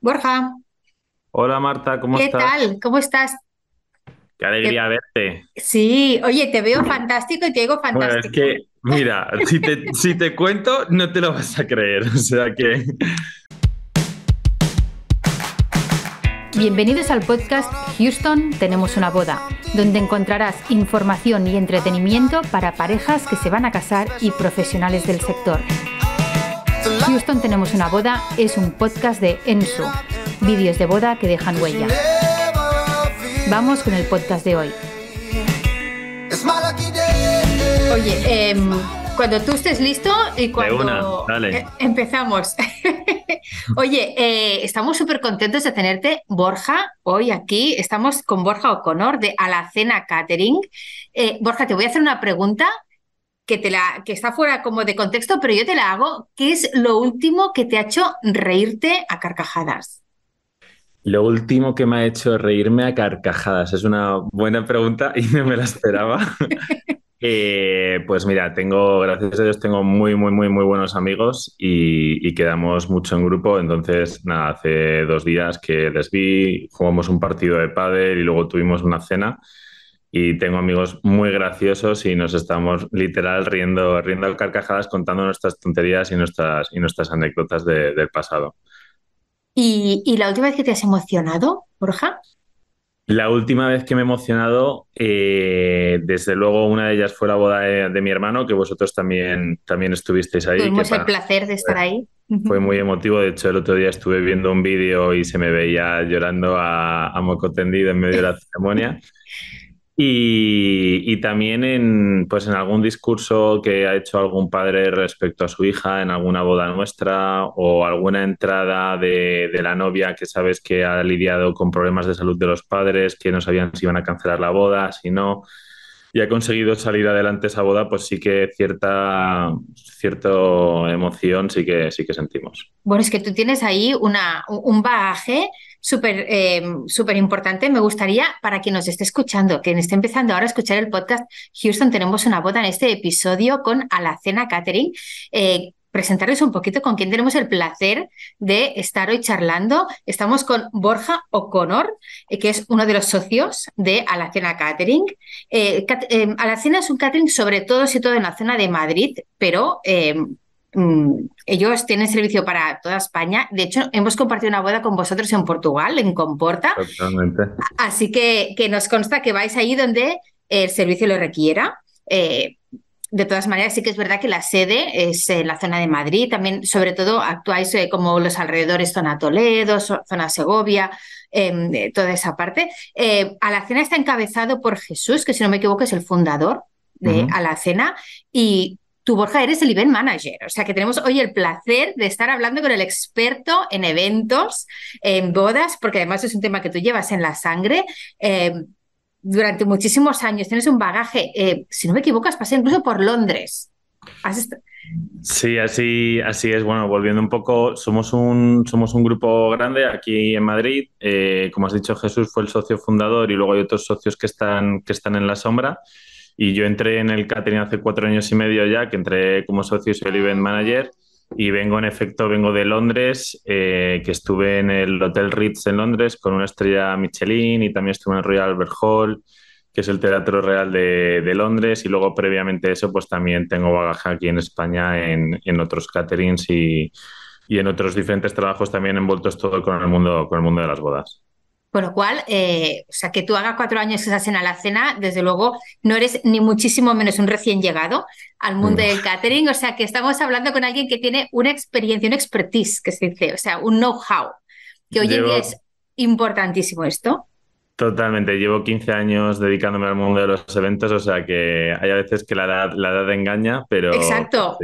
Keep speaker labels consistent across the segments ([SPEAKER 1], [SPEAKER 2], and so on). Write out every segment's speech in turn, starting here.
[SPEAKER 1] Borja,
[SPEAKER 2] Hola Marta, ¿cómo estás? ¿qué
[SPEAKER 1] tal? ¿Cómo estás?
[SPEAKER 2] Qué alegría verte.
[SPEAKER 1] Sí, oye, te veo fantástico y te digo Bueno,
[SPEAKER 2] es que, mira, si te, si te cuento, no te lo vas a creer. O sea que,
[SPEAKER 1] Bienvenidos al podcast Houston Tenemos una boda, donde encontrarás información y entretenimiento para parejas que se van a casar y profesionales del sector. Houston tenemos una boda es un podcast de Ensu, vídeos de boda que dejan huella. Vamos con el podcast de hoy. Oye, em, cuando tú estés listo y cuando una, dale. E, empezamos. Oye, eh, estamos súper contentos de tenerte, Borja, hoy aquí. Estamos con Borja O'Connor de Alacena Catering. Eh, Borja, te voy a hacer una pregunta que, te la, que está fuera como de contexto, pero yo te la hago. ¿Qué es lo último que te ha hecho reírte a carcajadas?
[SPEAKER 2] Lo último que me ha hecho reírme a carcajadas es una buena pregunta y no me la esperaba. Eh, pues mira, tengo, gracias a Dios, tengo muy, muy, muy, muy buenos amigos y, quedamos mucho en grupo. Entonces, nada, hace dos días que desví, jugamos un partido de pádel y luego tuvimos una cena y tengo amigos muy graciosos y nos estamos literal riendo, riendo carcajadas contando nuestras tonterías y nuestras, y nuestras anécdotas del pasado.
[SPEAKER 1] ¿Y, la última vez que te has emocionado, Borja?
[SPEAKER 2] La última vez que me he emocionado, eh, desde luego una de ellas fue la boda de, mi hermano, que vosotros también, también estuvisteis ahí. Tuvimos el
[SPEAKER 1] placer de estar ahí. Fue
[SPEAKER 2] muy emotivo, de hecho el otro día estuve viendo un vídeo y se me veía llorando a, a moco tendido en medio de la ceremonia. Y, también en, pues en algún discurso que ha hecho algún padre respecto a su hija, en alguna boda nuestra o alguna entrada de, de, la novia que sabes que ha lidiado con problemas de salud de los padres, que no sabían si iban a cancelar la boda, si no, y ha conseguido salir adelante esa boda, pues sí que cierta, emoción sí que, sí que sentimos.
[SPEAKER 1] Bueno, es que tú tienes ahí una, un bagaje eh, súper importante. Me gustaría, para quien nos esté escuchando, quien esté empezando ahora a escuchar el podcast, Houston, tenemos una boda en este episodio con Alacena Catering. Eh, presentarles un poquito con quién tenemos el placer de estar hoy charlando. Estamos con Borja O'Connor, eh, que es uno de los socios de Alacena Catering. Alacena es un catering sobre todo situado en la zona de Madrid, pero Mm. ellos tienen servicio para toda España. De hecho, hemos compartido una boda con vosotros en Portugal, en Comporta. Así que, nos consta que vais ahí donde el servicio lo requiera. Eh, de todas maneras, sí que es verdad que la sede es en la zona de Madrid, también sobre todo actuáis eh, como los alrededores, zona Toledo, zona Segovia, em, eh, toda esa parte. Alacena está encabezado por Jesús, que si no me equivoco es el fundador de Alacena, y Tú, Borja, eres el event manager, o sea que tenemos hoy el placer de estar hablando con el experto en eventos, en bodas, porque además es un tema que tú llevas en la sangre. Eh, durante muchísimos años tienes un bagaje, eh, si no me equivoco, has pasado incluso por Londres.
[SPEAKER 2] Sí, así, así es. Bueno, volviendo un poco, somos un, somos un grupo grande aquí en Madrid. Eh, como has dicho, Jesús fue el socio fundador y luego hay otros socios que están, que están en la sombra. Y yo entré en el catering hace cuatro años y medio ya, que entré como socio y soy el event manager. Y vengo, en efecto, vengo de Londres, eh, que estuve en el Hotel Ritz en Londres con una estrella Michelin y también estuve en el Royal Albert Hall, que es el Teatro Real de, de Londres. Y luego, previamente eso, pues también tengo bagaje aquí en España en, en otros caterings y, y en otros diferentes trabajos también envueltos todo con el mundo, con el mundo de las bodas.
[SPEAKER 1] Con lo cual, eh, o sea, que tú hagas cuatro años que a en cena desde luego no eres ni muchísimo menos un recién llegado al mundo del catering. O sea, que estamos hablando con alguien que tiene una experiencia, un expertise, que se dice, o sea, un know-how, que hoy en día es importantísimo esto.
[SPEAKER 2] Totalmente, llevo 15 años dedicándome al mundo de los eventos, o sea que hay a veces que la edad, la edad engaña, pero... Exacto,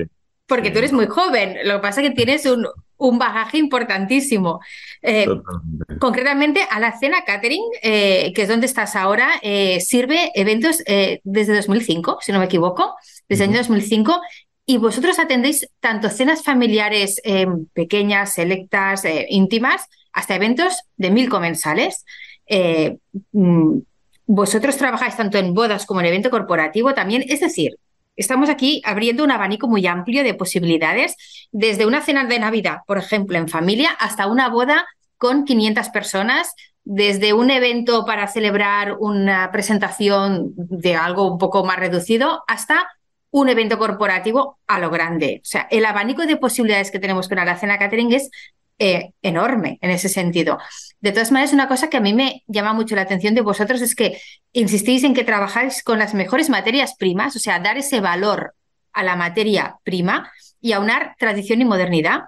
[SPEAKER 1] porque tú eres muy joven, lo que pasa es que tienes un, un bagaje importantísimo. Eh, concretamente, a la cena catering, eh, que es donde estás ahora, eh, sirve eventos desde 2005, si no me equivoco, desde el año 2005. Y vosotros atendéis tanto cenas familiares pequeñas, selectas, íntimas, hasta eventos de mil comensales. Mm, vosotros trabajáis tanto en bodas como en evento corporativo también. Es decir, Estamos aquí abriendo un abanico muy amplio de posibilidades, desde una cena de Navidad, por ejemplo, en familia, hasta una boda con 500 personas, desde un evento para celebrar una presentación de algo un poco más reducido, hasta un evento corporativo a lo grande. O sea, el abanico de posibilidades que tenemos con cena Catering es eh, enorme en ese sentido. De todas maneras, una cosa que a mí me llama mucho la atención de vosotros es que insistís en que trabajáis con las mejores materias primas, o sea, dar ese valor a la materia prima y aunar tradición y modernidad.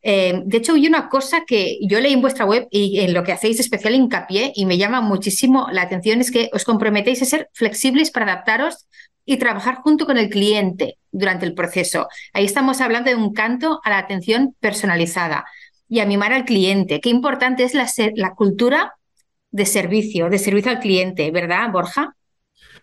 [SPEAKER 1] Eh, de hecho, hay una cosa que yo leí en vuestra web y en lo que hacéis especial hincapié y me llama muchísimo la atención es que os comprometéis a ser flexibles para adaptaros y trabajar junto con el cliente durante el proceso. Ahí estamos hablando de un canto a la atención personalizada y a mimar al cliente. Qué importante es la, cultura de servicio, de servicio al cliente, ¿verdad, Borja?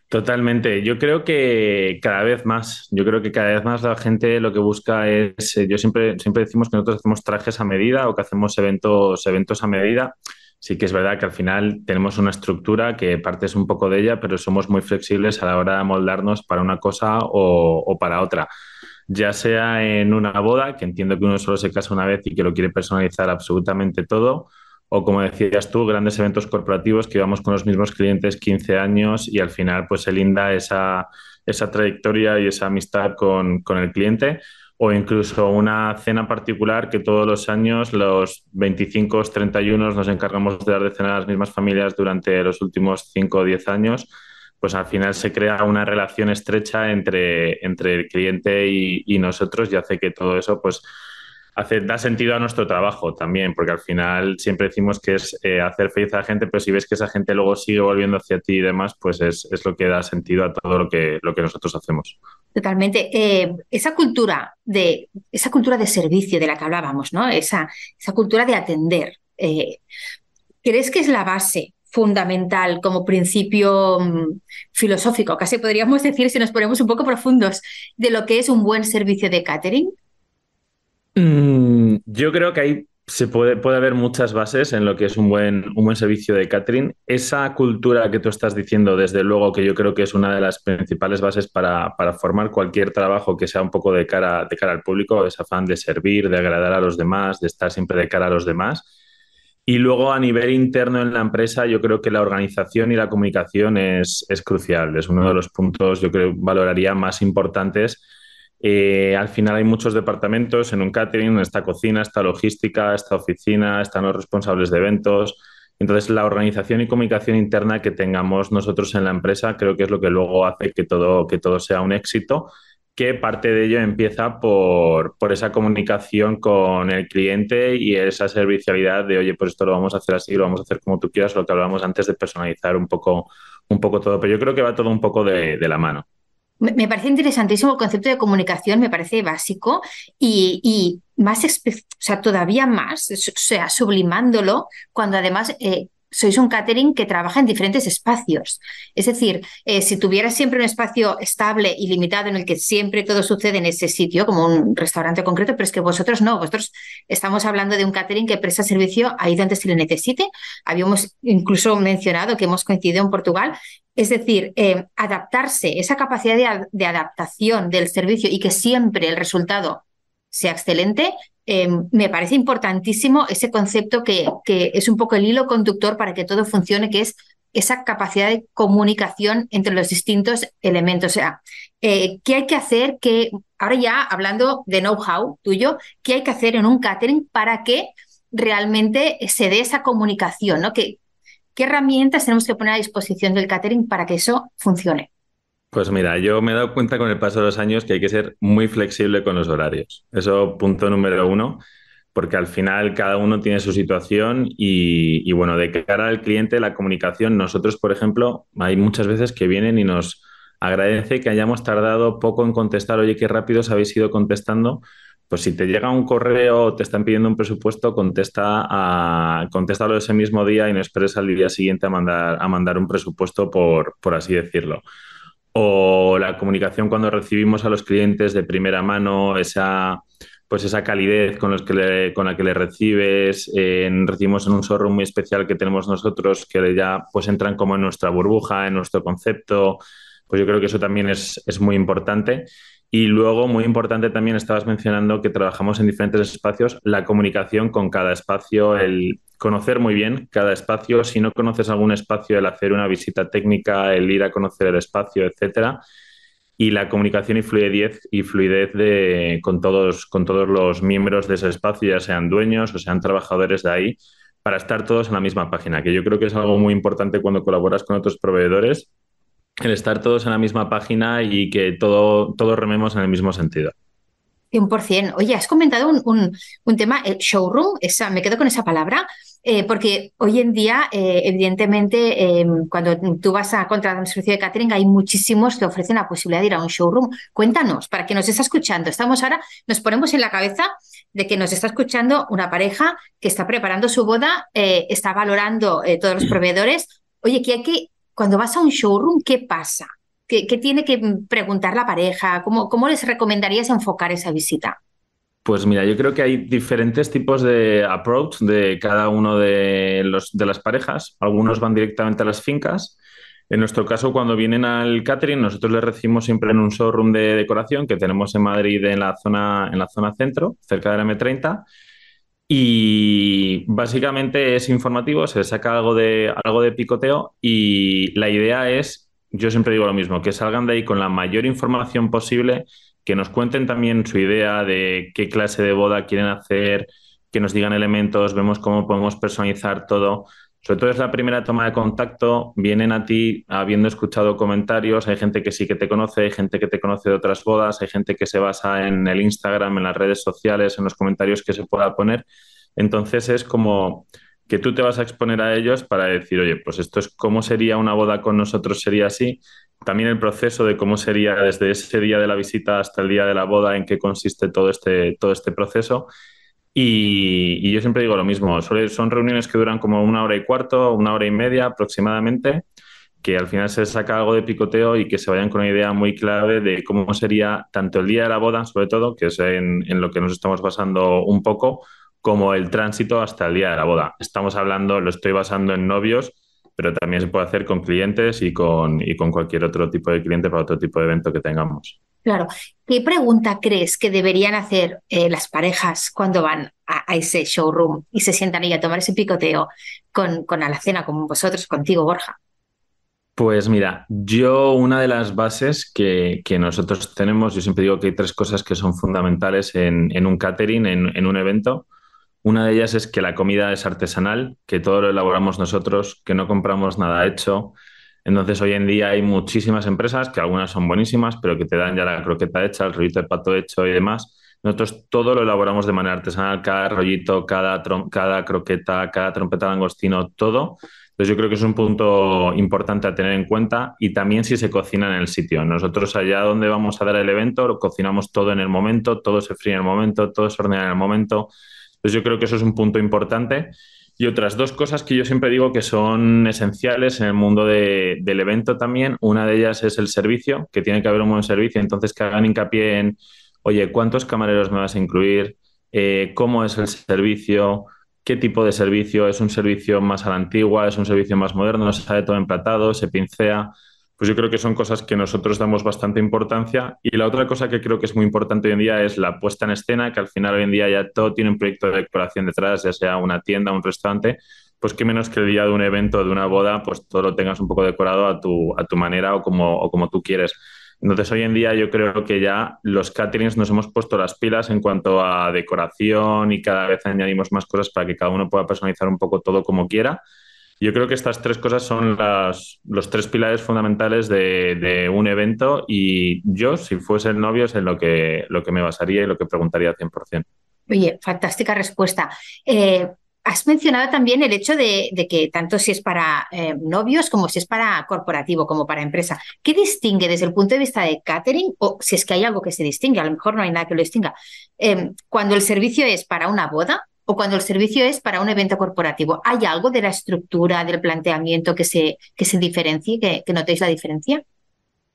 [SPEAKER 2] Totalmente. Yo creo que cada vez más, yo creo que cada vez más la gente lo que busca es, eh, yo siempre, siempre decimos que nosotros hacemos trajes a medida o que hacemos eventos, eventos a medida. Sí que es verdad que al final tenemos una estructura que partes un poco de ella, pero somos muy flexibles a la hora de moldarnos para una cosa o para otra ya sea en una boda, que entiendo que uno solo se casa una vez y que lo quiere personalizar absolutamente todo, o como decías tú, grandes eventos corporativos que vamos con los mismos clientes 15 años y al final pues se linda esa, trayectoria y esa amistad con, con el cliente o incluso una cena particular que todos los años, los 25, 31, nos encargamos de dar de cena a las mismas familias durante los últimos 5 o 10 años pues al final se crea una relación estrecha entre, el cliente y, nosotros y hace que todo eso pues hace, da sentido a nuestro trabajo también, porque al final siempre decimos que es eh, hacer feliz a la gente, pero si ves que esa gente luego sigue volviendo hacia ti y demás, pues es, lo que da sentido a todo lo que, lo que nosotros hacemos.
[SPEAKER 1] Totalmente. Eh, esa cultura de esa cultura de servicio de la que hablábamos, ¿no? Esa, cultura de atender. Eh, ¿Crees que es la base fundamental como principio mm, filosófico, casi podríamos decir, si nos ponemos un poco profundos, de lo que es un buen servicio de catering?
[SPEAKER 2] Mm, yo creo que ahí se puede, puede, haber muchas bases en lo que es un buen, un buen servicio de catering. Esa cultura que tú estás diciendo, desde luego, que yo creo que es una de las principales bases para, para formar cualquier trabajo que sea un poco de cara, de cara al público, ese afán de servir, de agradar a los demás, de estar siempre de cara a los demás. Y luego a nivel interno en la empresa, yo creo que la organización y la comunicación es, crucial. Es uno de los puntos, yo creo, valoraría más importantes. Eh, al final hay muchos departamentos en un catering, esta cocina, esta logística, esta oficina, están los responsables de eventos. Entonces, la organización y comunicación interna que tengamos nosotros en la empresa creo que es lo que luego hace que todo, que todo sea un éxito que parte de ello empieza por, esa comunicación con el cliente y esa servicialidad de, oye, pues esto lo vamos a hacer así, lo vamos a hacer como tú quieras, lo que hablábamos antes de personalizar un poco, un poco todo, pero yo creo que va todo un poco de, la mano.
[SPEAKER 1] Me parece interesantísimo el concepto de comunicación, me parece básico y, más, o sea, todavía más, o sea, sublimándolo, cuando además eh, sois un catering que trabaja en diferentes espacios. Es decir, eh, si tuvieras siempre un espacio estable y limitado en el que siempre todo sucede en ese sitio, como un restaurante concreto, pero es que vosotros no, vosotros estamos hablando de un catering que presta servicio ahí donde se le necesite. Habíamos incluso mencionado que hemos coincidido en Portugal. Es decir, eh, adaptarse, esa capacidad de adaptación del servicio y que siempre el resultado sea excelente. Eh, me parece importantísimo ese concepto que, que es un poco el hilo conductor para que todo funcione, que es esa capacidad de comunicación entre los distintos elementos. O sea, eh, ¿qué hay que hacer? Que, ahora ya hablando de know-how tuyo, ¿qué hay que hacer en un catering para que realmente se dé esa comunicación? ¿no? ¿Qué herramientas tenemos que poner a disposición del catering para que eso funcione?
[SPEAKER 2] Pues mira, yo me he dado cuenta con el paso de los años que hay que ser muy flexible con los horarios. Eso punto número uno, porque al final cada uno tiene su situación y, bueno, de cara al cliente, la comunicación, nosotros, por ejemplo, hay muchas veces que vienen y nos agradece que hayamos tardado poco en contestar, oye, qué rápido os habéis ido contestando, pues si te llega un correo o te están pidiendo un presupuesto, contesta a, contéstalo ese mismo día y no esperes al día siguiente a mandar, a mandar un presupuesto, por, por así decirlo o la comunicación cuando recibimos a los clientes de primera mano, esa, pues esa calidez con, los que con la que le recibes, recibimos en un showroom muy especial que tenemos nosotros, que ya pues entran como en nuestra burbuja, en nuestro concepto, pues yo creo que eso también es, es muy importante. Y luego, muy importante también, estabas mencionando que trabajamos en diferentes espacios, la comunicación con cada espacio, el, conocer muy bien cada espacio. Si no conoces algún espacio, el hacer una visita técnica, el ir a conocer el espacio, etcétera. Y la comunicación y fluidez, y fluidez de, con, todos, con todos los miembros de ese espacio, ya sean dueños o sean trabajadores de ahí, para estar todos en la misma página, que yo creo que es algo muy importante cuando colaboras con otros proveedores, el estar todos en la misma página y que todo, todos rememos en el mismo sentido.
[SPEAKER 1] 100%. Oye, has comentado un, un, tema, el showroom, esa, me quedo con esa palabra, eh, porque hoy en día, eh, evidentemente, em, cuando tú vas a contratar un servicio de catering, hay muchísimos que ofrecen la posibilidad de ir a un showroom. Cuéntanos, para que nos está escuchando, estamos ahora, nos ponemos en la cabeza de que nos está escuchando una pareja que está preparando su boda, eh, está valorando todos los mm. proveedores. Oye, ¿qué hay que, cuando vas a un showroom, ¿qué pasa? ¿Qué, tiene que preguntar la pareja? ¿Cómo, ¿Cómo les recomendarías enfocar esa visita?
[SPEAKER 2] Pues mira, yo creo que hay diferentes tipos de approach de cada uno de, los, de las parejas. Algunos van directamente a las fincas. En nuestro caso, cuando vienen al catering, nosotros les recibimos siempre en un showroom de decoración que tenemos en Madrid, en la zona, en la zona centro, cerca de la M30. Y básicamente es informativo, se saca algo de, algo de picoteo y la idea es yo siempre digo lo mismo, que salgan de ahí con la mayor información posible, que nos cuenten también su idea de qué clase de boda quieren hacer, que nos digan elementos, vemos cómo podemos personalizar todo. Sobre todo es la primera toma de contacto, vienen a ti habiendo escuchado comentarios, hay gente que sí que te conoce, hay gente que te conoce de otras bodas, hay gente que se basa en el Instagram, en las redes sociales, en los comentarios que se pueda poner. Entonces es como que tú te vas a exponer a ellos para decir, oye, pues esto es cómo sería una boda con nosotros, sería así. También el proceso de cómo sería desde ese día de la visita hasta el día de la boda, en qué consiste todo este, todo este proceso. Y, yo siempre digo lo mismo, son reuniones que duran como una hora y cuarto, una hora y media aproximadamente, que al final se saca algo de picoteo y que se vayan con una idea muy clave de cómo sería tanto el día de la boda, sobre todo, que es en, en lo que nos estamos basando un poco, como el tránsito hasta el día de la boda. Estamos hablando, lo estoy basando en novios, pero también se puede hacer con clientes y con, con cualquier otro tipo de cliente para otro tipo de evento que tengamos.
[SPEAKER 1] Claro. ¿Qué pregunta crees que deberían hacer eh, las parejas cuando van a, ese showroom y se sientan ahí a tomar ese picoteo con, con Alacena, con vosotros, contigo, Borja?
[SPEAKER 2] Pues mira, yo una de las bases que, nosotros tenemos, yo siempre digo que hay tres cosas que son fundamentales en, un catering, en, un evento, una de ellas es que la comida es artesanal, que todo lo elaboramos nosotros, que no compramos nada hecho. Entonces hoy en día hay muchísimas empresas que algunas son buenísimas, pero que te dan ya la croqueta hecha, el rollito de pato hecho y demás. Nosotros todo lo elaboramos de manera artesanal, cada rollito, cada, cada croqueta, cada trompeta de angostino, todo. Entonces yo creo que es un punto importante a tener en cuenta y también si se cocina en el sitio. Nosotros allá donde vamos a dar el evento, lo cocinamos todo en el momento, todo se fríe en el momento, todo se hornea en el momento. Entonces yo creo que eso es un punto importante. Y otras dos cosas que yo siempre digo que son esenciales en el mundo del evento también. Una de ellas es el servicio, que tiene que haber un buen servicio. Entonces que hagan hincapié en, oye, ¿cuántos camareros me vas a incluir? Eh, ¿Cómo es el servicio? ¿Qué tipo de servicio? ¿Es un servicio más a la antigua? ¿Es un servicio más moderno? ¿No ¿Se sabe todo emplatado? ¿Se pincea? Pues yo creo que son cosas que nosotros damos bastante importancia. Y la otra cosa que creo que es muy importante hoy en día es la puesta en escena, que al final hoy en día ya todo tiene un proyecto de decoración detrás, ya sea una tienda, un restaurante, pues qué menos que el día de un evento, de una boda, pues todo lo tengas un poco decorado a tu, a tu manera o como, o como tú quieres. Entonces, hoy en día yo creo que ya los caterings nos hemos puesto las pilas en cuanto a decoración y cada vez añadimos más cosas para que cada uno pueda personalizar un poco todo como quiera. Yo creo que estas tres cosas son las, los tres pilares fundamentales de, un evento y yo, si fuese el novio, es en lo que, lo que me basaría y lo que preguntaría 100%.
[SPEAKER 1] Oye, fantástica respuesta. Eh, has mencionado también el hecho de, que tanto si es para eh, novios como si es para corporativo, como para empresa. ¿Qué distingue desde el punto de vista de catering o si es que hay algo que se distingue? A lo mejor no hay nada que lo distinga. Em, cuando el servicio es para una boda o cuando el servicio es para un evento corporativo. ¿Hay algo de la estructura, del planteamiento que se, que se diferencie, que, notéis la diferencia?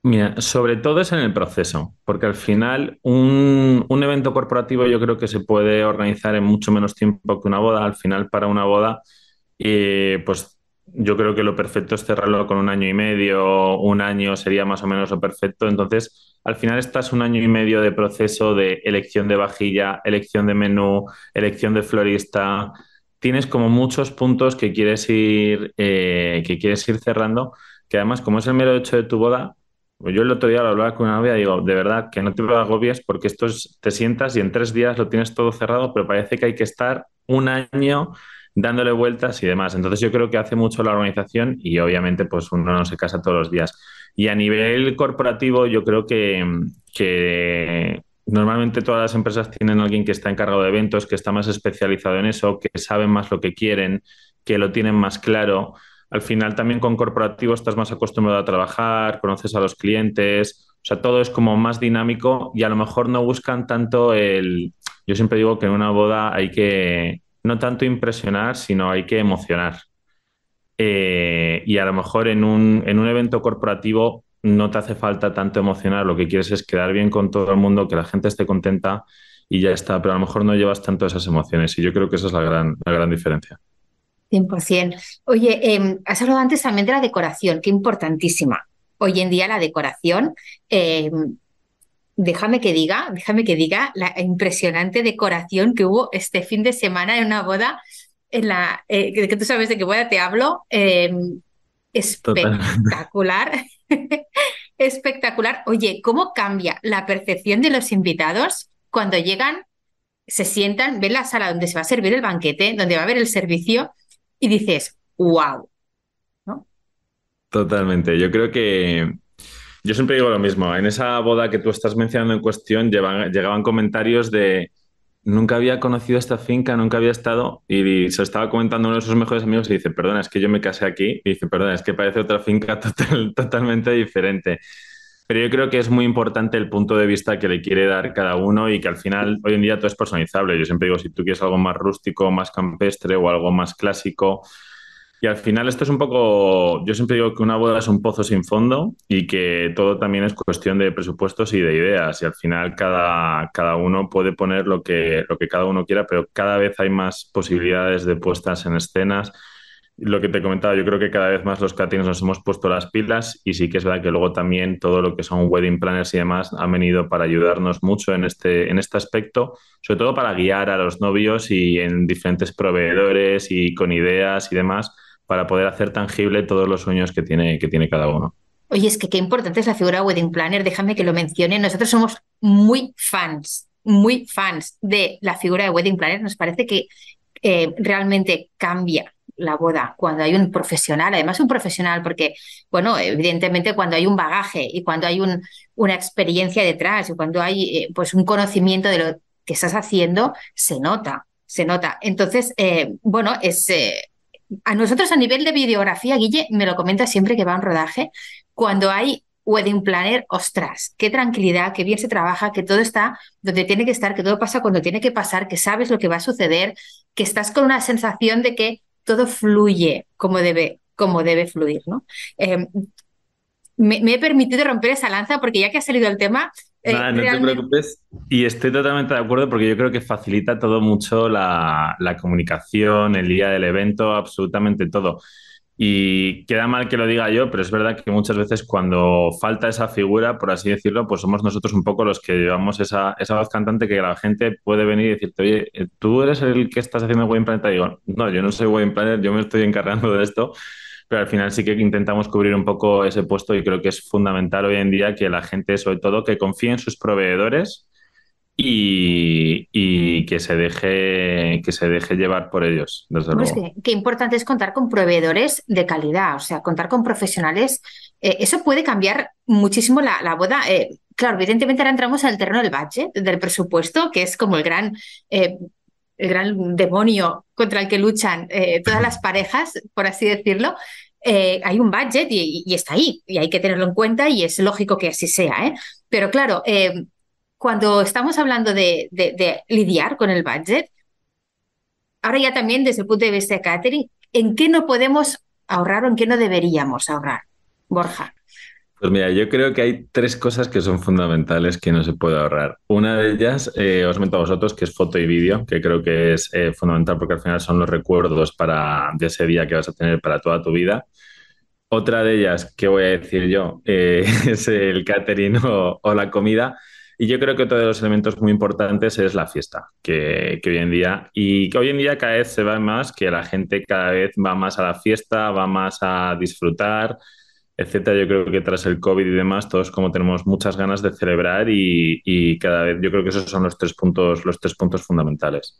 [SPEAKER 2] Mira, sobre todo es en el proceso, porque al final un, evento corporativo yo creo que se puede organizar en mucho menos tiempo que una boda. Al final para una boda, eh, pues yo creo que lo perfecto es cerrarlo con un año y medio, un año sería más o menos lo perfecto. Entonces, al final estás un año y medio de proceso de elección de vajilla, elección de menú, elección de florista. Tienes como muchos puntos que quieres ir, eh, que quieres ir cerrando, que además, como es el mero hecho de tu boda, pues yo el otro día lo hablaba con una novia y digo, de verdad, que no te agobies porque esto es, te sientas y en tres días lo tienes todo cerrado, pero parece que hay que estar un año dándole vueltas y demás. Entonces yo creo que hace mucho la organización y obviamente pues uno no se casa todos los días. Y a nivel corporativo yo creo que, normalmente todas las empresas tienen alguien que está encargado de eventos, que está más especializado en eso, que saben más lo que quieren, que lo tienen más claro. Al final también con corporativo estás más acostumbrado a trabajar, conoces a los clientes, o sea, todo es como más dinámico y a lo mejor no buscan tanto el... Yo siempre digo que en una boda hay que no tanto impresionar, sino hay que emocionar. Eh, y a lo mejor en un, en un evento corporativo no te hace falta tanto emocionar, lo que quieres es quedar bien con todo el mundo, que la gente esté contenta y ya está, pero a lo mejor no llevas tanto esas emociones y yo creo que esa es la gran, la gran diferencia.
[SPEAKER 1] 100%. Oye, em, has hablado antes también de la decoración, que importantísima. Hoy en día la decoración em, déjame que diga, déjame que diga la impresionante decoración que hubo este fin de semana en una boda en la eh, que, tú sabes de qué boda te hablo. Em, espectacular. espectacular. Oye, ¿cómo cambia la percepción de los invitados cuando llegan, se sientan, ven la sala donde se va a servir el banquete, donde va a haber el servicio y dices, wow? ¿no?
[SPEAKER 2] Totalmente. Yo creo que yo siempre digo lo mismo. En esa boda que tú estás mencionando en cuestión, llegaban comentarios de nunca había conocido esta finca, nunca había estado, y se estaba comentando uno de sus mejores amigos y dice, perdona, es que yo me casé aquí, y dice, perdona, es que parece otra finca totalmente diferente. Pero yo creo que es muy importante el punto de vista que le quiere dar cada uno y que al final hoy en día todo es personalizable. Yo siempre digo, si tú quieres algo más rústico, más campestre o algo más clásico, y al final esto es un poco, yo siempre digo que una boda es un pozo sin fondo y que todo también es cuestión de presupuestos y de ideas. Y al final cada, cada uno puede poner lo que, lo que cada uno quiera, pero cada vez hay más posibilidades de puestas en escenas. Lo que te comentaba, yo creo que cada vez más los catines nos hemos puesto las pilas y sí que es verdad que luego también todo lo que son wedding planners y demás han venido para ayudarnos mucho en este, en este aspecto, sobre todo para guiar a los novios y en diferentes proveedores y con ideas y demás para poder hacer tangible todos los sueños que tiene, que tiene cada uno.
[SPEAKER 1] Oye, es que qué importante es la figura de wedding planner, déjame que lo mencione. Nosotros somos muy fans, muy fans de la figura de wedding planner. Nos parece que eh, realmente cambia la boda cuando hay un profesional, además un profesional, porque, bueno, evidentemente cuando hay un bagaje y cuando hay un, una experiencia detrás y cuando hay eh, pues un conocimiento de lo que estás haciendo, se nota, se nota. Entonces, eh, bueno, es a nosotros a nivel de videografía, Guille me lo comenta siempre que va a un rodaje, cuando hay wedding planner, ostras, qué tranquilidad, qué bien se trabaja, que todo está donde tiene que estar, que todo pasa cuando tiene que pasar, que sabes lo que va a suceder, que estás con una sensación de que todo fluye como debe, como debe fluir, ¿no? Em, me, he permitido romper esa lanza porque ya que ha salido el tema, eh, no te
[SPEAKER 2] preocupes. Y estoy totalmente de acuerdo porque yo creo que facilita todo mucho la, la comunicación, el día del evento, absolutamente todo. Y queda mal que lo diga yo, pero es verdad que muchas veces cuando falta esa figura, por así decirlo, pues somos nosotros un poco los que llevamos esa, esa voz cantante que la gente puede venir y decirte, oye, eh, tú eres el que estás haciendo Wedding Planner. digo, no, yo no soy Wedding Planner, yo me estoy encargando de esto pero al final sí que intentamos cubrir un poco ese puesto y creo que es fundamental hoy en día que la gente, sobre todo, que confíe en sus proveedores y, que se deje que se deje llevar por ellos desde luego.
[SPEAKER 1] Qué, importante es contar con proveedores de calidad o sea contar con profesionales eh, eso puede cambiar muchísimo la, boda eh, claro evidentemente ahora entramos al terreno del budget del presupuesto que es como el gran eh, el gran demonio contra el que luchan eh, todas las parejas, por así decirlo, eh, hay un budget y, está ahí, y hay que tenerlo en cuenta y es lógico que así sea. ¿eh? Pero claro, eh, cuando estamos hablando de, lidiar con el budget, ahora ya también desde el punto de vista de catering, ¿en qué no podemos ahorrar o en qué no deberíamos ahorrar, Borja?
[SPEAKER 2] Pues mira, yo creo que hay tres cosas que son fundamentales que no se puede ahorrar. Una de ellas, eh, os meto a vosotros, que es foto y vídeo, que creo que es eh, fundamental porque al final son los recuerdos para, de ese día que vas a tener para toda tu vida. Otra de ellas, que voy a decir yo, eh, es el catering o, la comida. Y yo creo que otro de los elementos muy importantes es la fiesta, que, que, hoy en día, y que hoy en día cada vez se va más, que la gente cada vez va más a la fiesta, va más a disfrutar, etcétera, yo creo que tras el COVID y demás, todos como tenemos muchas ganas de celebrar y, cada vez, yo creo que esos son los tres puntos, los tres puntos fundamentales.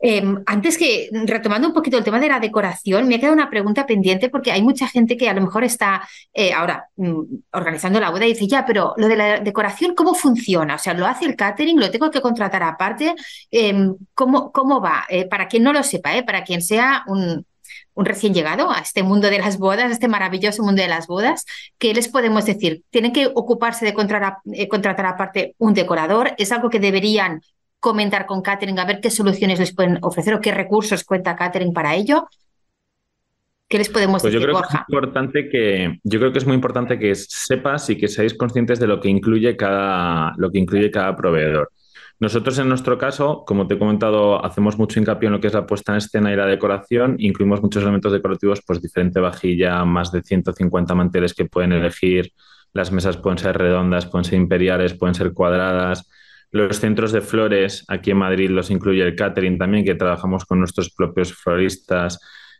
[SPEAKER 1] Em, antes que, retomando un poquito el tema de la decoración, me ha quedado una pregunta pendiente porque hay mucha gente que a lo mejor está eh, ahora mm, organizando la boda y dice, ya, pero lo de la decoración, ¿cómo funciona? O sea, ¿lo hace el catering? ¿Lo tengo que contratar aparte? Em, ¿cómo, va? Eh, para quien no lo sepa, eh, para quien sea un, un recién llegado a este mundo de las bodas, a este maravilloso mundo de las bodas, ¿qué les podemos decir? Tienen que ocuparse de eh, contratar, aparte un decorador, es algo que deberían comentar con catering, a ver qué soluciones les pueden ofrecer o qué recursos cuenta catering para ello. ¿Qué les podemos pues decir, yo creo Que es
[SPEAKER 2] importante que, yo creo que es muy importante que sepas y que seáis conscientes de lo que incluye lo que incluye cada proveedor. Nosotros en nuestro caso, como te he comentado, hacemos mucho hincapié en lo que es la puesta en escena y la decoración. Incluimos muchos elementos decorativos, pues diferente vajilla, más de 150 manteles que pueden elegir. Las mesas pueden ser redondas, pueden ser imperiales, pueden ser cuadradas. Los centros de flores, aquí en Madrid los incluye el catering también, que trabajamos con nuestros propios floristas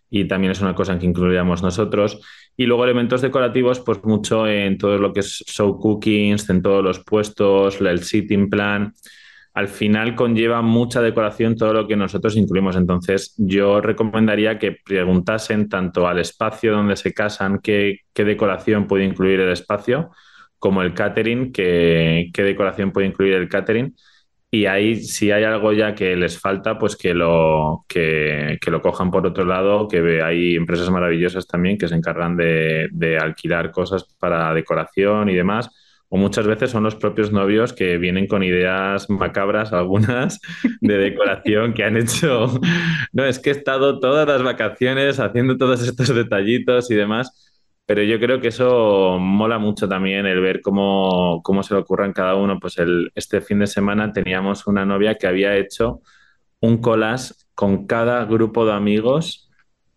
[SPEAKER 2] y también es una cosa que incluíamos nosotros. Y luego elementos decorativos, pues mucho en todo lo que es show cookings, en todos los puestos, el sitting plan al final conlleva mucha decoración todo lo que nosotros incluimos. Entonces, yo recomendaría que preguntasen tanto al espacio donde se casan qué, decoración puede incluir el espacio, como el catering, qué, decoración puede incluir el catering. Y ahí, si hay algo ya que les falta, pues que lo, cojan por otro lado, que hay empresas maravillosas también que se encargan de alquilar cosas para decoración y demás o muchas veces son los propios novios que vienen con ideas macabras algunas de decoración que han hecho. No, es que he estado todas las vacaciones haciendo todos estos detallitos y demás, pero yo creo que eso mola mucho también el ver cómo, cómo se le ocurran cada uno. Pues este fin de semana teníamos una novia que había hecho un collage con cada grupo de amigos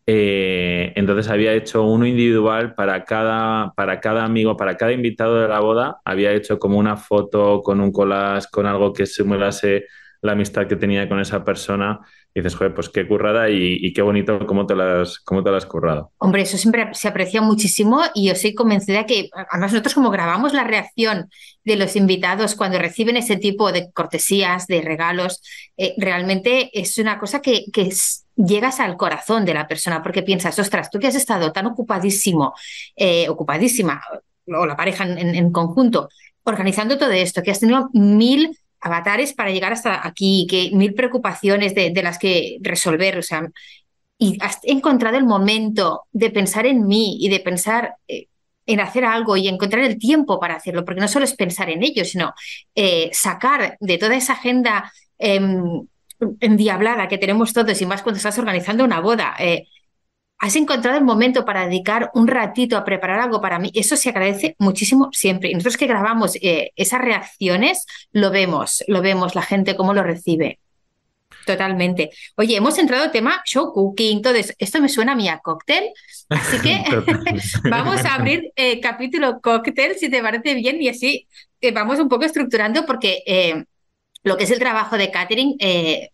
[SPEAKER 2] eh, entonces había hecho uno individual para cada, para cada amigo, para cada invitado de la boda, había hecho como una foto con un collage, con algo que simulase la amistad que tenía con esa persona y dices, joder, pues qué currada y, qué bonito cómo te, las, cómo te has currado.
[SPEAKER 1] Hombre, eso siempre se aprecia muchísimo y yo soy convencida que, además nosotros como grabamos la reacción de los invitados cuando reciben ese tipo de cortesías, de regalos, eh, realmente es una cosa que, que llegas al corazón de la persona porque piensas, ostras, tú que has estado tan ocupadísimo, eh, ocupadísima, o la pareja en, en conjunto, organizando todo esto, que has tenido mil avatares para llegar hasta aquí, que mil preocupaciones de, las que resolver, o sea, y has encontrado el momento de pensar en mí y de pensar eh, en hacer algo y encontrar el tiempo para hacerlo, porque no solo es pensar en ello, sino eh, sacar de toda esa agenda em, endiablada que tenemos todos, y más cuando estás organizando una boda, eh, has encontrado el momento para dedicar un ratito a preparar algo para mí. Eso se agradece muchísimo siempre. Y nosotros que grabamos eh, esas reacciones, lo vemos, lo vemos, la gente cómo lo recibe. Totalmente. Oye, hemos entrado al tema show cooking, entonces Esto me suena a mí a cóctel,
[SPEAKER 2] así que vamos a abrir
[SPEAKER 1] eh, capítulo cóctel, si te parece bien, y así eh, vamos un poco estructurando porque lo que es el trabajo de catering,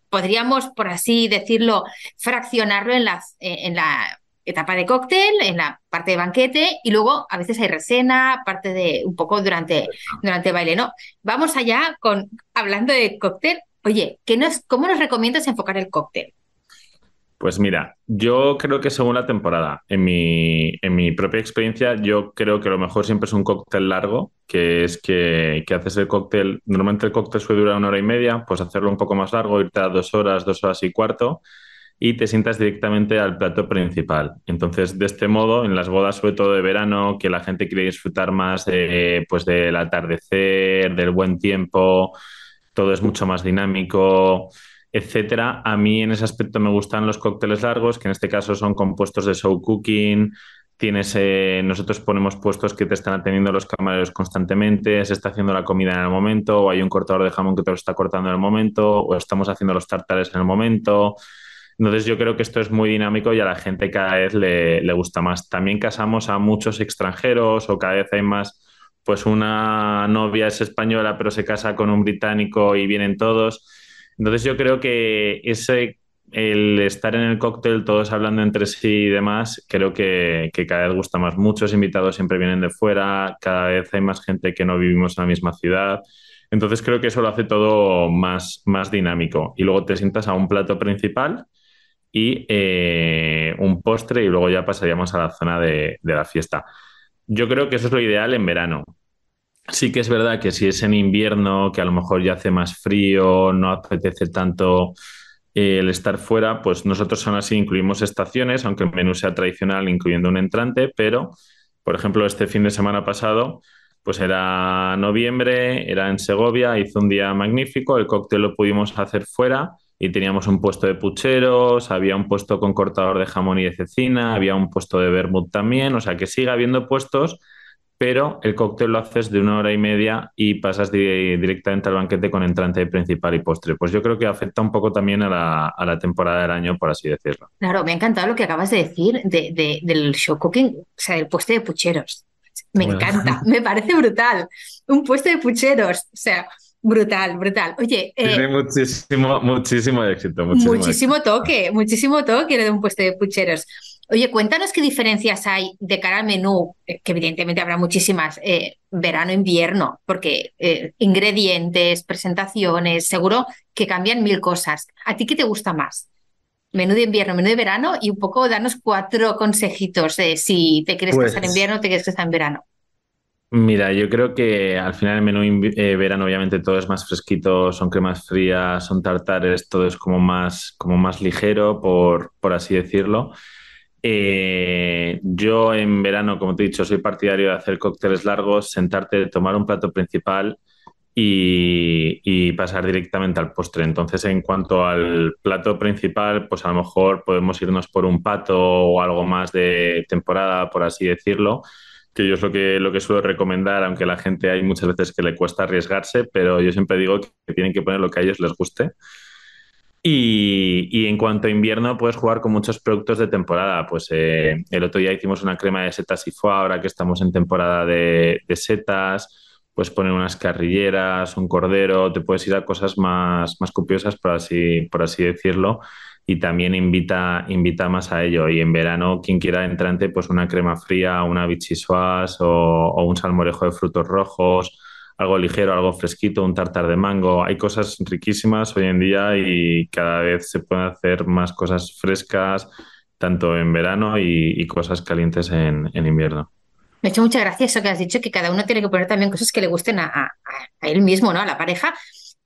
[SPEAKER 1] podríamos, por así decirlo, fraccionarlo en, las, en la etapa de cóctel, en la parte de banquete, y luego a veces hay resena, parte de un poco durante, durante el baile, ¿no? Vamos allá con, hablando de cóctel, oye, ¿qué nos, ¿cómo nos recomiendas enfocar el cóctel?
[SPEAKER 2] Pues mira, yo creo que según la temporada, en mi, en mi propia experiencia, yo creo que lo mejor siempre es un cóctel largo, que es que, que, haces el cóctel, normalmente el cóctel suele durar una hora y media, pues hacerlo un poco más largo, irte a dos horas, dos horas y cuarto, y te sientas directamente al plato principal. Entonces, de este modo, en las bodas, sobre todo de verano, que la gente quiere disfrutar más pues, del atardecer, del buen tiempo, todo es mucho más dinámico, etcétera. A mí en ese aspecto me gustan los cócteles largos, que en este caso son compuestos de show cooking. Tienes, eh, nosotros ponemos puestos que te están atendiendo los camareros constantemente, se está haciendo la comida en el momento, o hay un cortador de jamón que te lo está cortando en el momento, o estamos haciendo los tartares en el momento. Entonces yo creo que esto es muy dinámico y a la gente cada vez le, gusta más. También casamos a muchos extranjeros o cada vez hay más, pues una novia es española pero se casa con un británico y vienen todos. Entonces yo creo que ese el estar en el cóctel, todos hablando entre sí y demás, creo que, cada vez gusta más. Muchos invitados siempre vienen de fuera, cada vez hay más gente que no vivimos en la misma ciudad. Entonces creo que eso lo hace todo más, más dinámico. Y luego te sientas a un plato principal y eh, un postre y luego ya pasaríamos a la zona de, la fiesta. Yo creo que eso es lo ideal en verano. Sí que es verdad que si es en invierno, que a lo mejor ya hace más frío, no apetece tanto eh, el estar fuera, pues nosotros aún así incluimos estaciones, aunque el menú sea tradicional, incluyendo un entrante, pero, por ejemplo, este fin de semana pasado, pues era noviembre, era en Segovia, hizo un día magnífico, el cóctel lo pudimos hacer fuera y teníamos un puesto de pucheros, había un puesto con cortador de jamón y de cecina, había un puesto de vermut también, o sea que sigue habiendo puestos, pero el cóctel lo haces de una hora y media y pasas directamente al banquete con entrante principal y postre. Pues yo creo que afecta un poco también a la, temporada del año, por así decirlo.
[SPEAKER 1] Claro, me ha encantado lo que acabas de decir de, del show cooking, o sea, del puesto de pucheros. Me encanta, me parece brutal. Un puesto de pucheros, o sea, Brutal, brutal. Oye. Tiene eh,
[SPEAKER 2] muchísimo, muchísimo éxito. Muchísimo, toque,
[SPEAKER 1] muchísimo toque de un puesto de pucheros. Oye, cuéntanos qué diferencias hay de cara al menú, eh, que evidentemente habrá muchísimas, eh, verano, invierno, porque eh, ingredientes, presentaciones, seguro que cambian mil cosas. ¿A ti qué te gusta más? Menú de invierno, menú de verano y un poco danos cuatro consejitos de si te quieres que pues en invierno te quieres que en verano.
[SPEAKER 2] Mira, yo creo que al final el menú eh, verano obviamente todo es más fresquito, son cremas frías, son tartares, todo es como más, como más ligero, por, así decirlo. Eh, yo en verano, como te he dicho, soy partidario de hacer cócteles largos, sentarte, tomar un plato principal y, pasar directamente al postre. Entonces, en cuanto al plato principal, pues a lo mejor podemos irnos por un pato o algo más de temporada, por así decirlo que yo es lo que, lo que suelo recomendar, aunque la gente hay muchas veces que le cuesta arriesgarse, pero yo siempre digo que tienen que poner lo que a ellos les guste. Y, y en cuanto a invierno, puedes jugar con muchos productos de temporada. Pues eh, el otro día hicimos una crema de setas y fue ahora que estamos en temporada de, de setas, pues poner unas carrilleras, un cordero, te puedes ir a cosas más, más copiosas, por así, por así decirlo y también invita, invita más a ello. Y en verano, quien quiera entrante, pues una crema fría, una bichisoas o, o un salmorejo de frutos rojos, algo ligero, algo fresquito, un tartar de mango. Hay cosas riquísimas hoy en día y cada vez se pueden hacer más cosas frescas, tanto en verano y, cosas calientes en, invierno.
[SPEAKER 1] Me ha hecho mucha gracia eso que has dicho, que cada uno tiene que poner también cosas que le gusten a, a él mismo, ¿no? A la pareja.